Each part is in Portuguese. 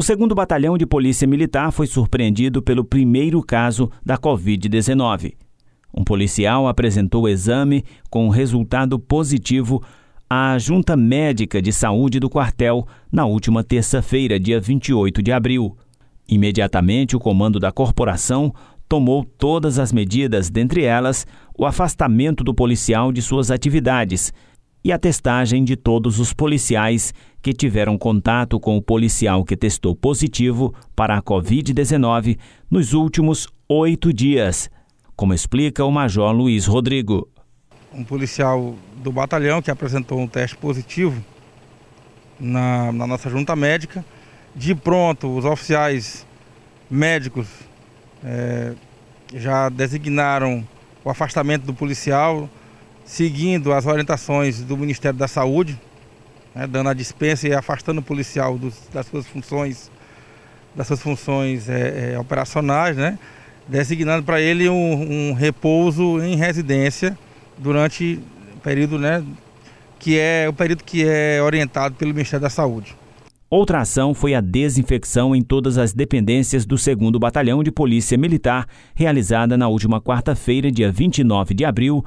O segundo batalhão de polícia militar foi surpreendido pelo primeiro caso da Covid-19. Um policial apresentou o exame com resultado positivo à Junta Médica de Saúde do quartel na última terça-feira, dia 28 de abril. Imediatamente, o comando da corporação tomou todas as medidas, dentre elas o afastamento do policial de suas atividades e a testagem de todos os policiais que tiveram contato com o policial que testou positivo para a Covid-19 nos últimos oito dias, como explica o Major Luiz Rodrigo. Um policial do batalhão que apresentou um teste positivo na, na nossa junta médica. De pronto, os oficiais médicos é, já designaram o afastamento do policial seguindo as orientações do Ministério da Saúde, né, dando a dispensa e afastando o policial dos, das suas funções, das suas funções é, é, operacionais, né, designando para ele um, um, repouso em residência durante o período né, que é o período que é orientado pelo Ministério da Saúde. Outra ação foi a desinfecção em todas as dependências do 2 Batalhão de Polícia Militar, realizada na última quarta-feira, dia 29 de abril,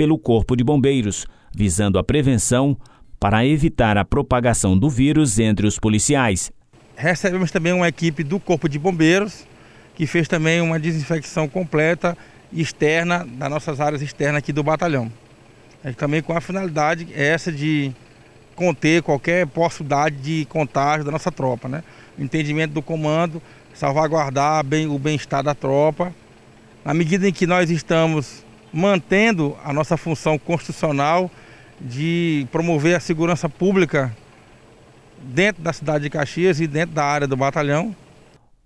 pelo Corpo de Bombeiros, visando a prevenção para evitar a propagação do vírus entre os policiais. Recebemos também uma equipe do Corpo de Bombeiros, que fez também uma desinfecção completa externa das nossas áreas externas aqui do batalhão. É também com a finalidade essa de conter qualquer possibilidade de contágio da nossa tropa, né? O entendimento do comando, salvaguardar bem, o bem-estar da tropa. Na medida em que nós estamos mantendo a nossa função constitucional de promover a segurança pública dentro da cidade de Caxias e dentro da área do batalhão.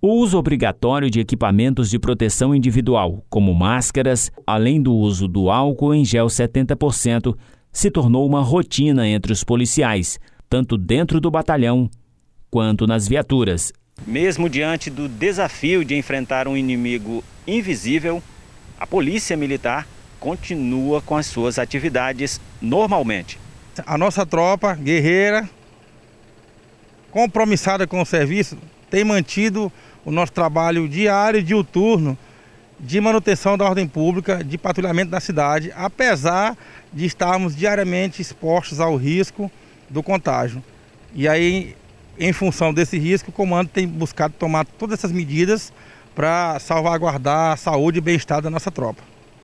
O uso obrigatório de equipamentos de proteção individual, como máscaras, além do uso do álcool em gel 70%, se tornou uma rotina entre os policiais, tanto dentro do batalhão quanto nas viaturas. Mesmo diante do desafio de enfrentar um inimigo invisível, a Polícia Militar continua com as suas atividades normalmente. A nossa tropa guerreira, compromissada com o serviço, tem mantido o nosso trabalho diário e diuturno de manutenção da ordem pública, de patrulhamento da cidade, apesar de estarmos diariamente expostos ao risco do contágio. E aí, em função desse risco, o comando tem buscado tomar todas essas medidas para salvaguardar a saúde e bem-estar da nossa tropa.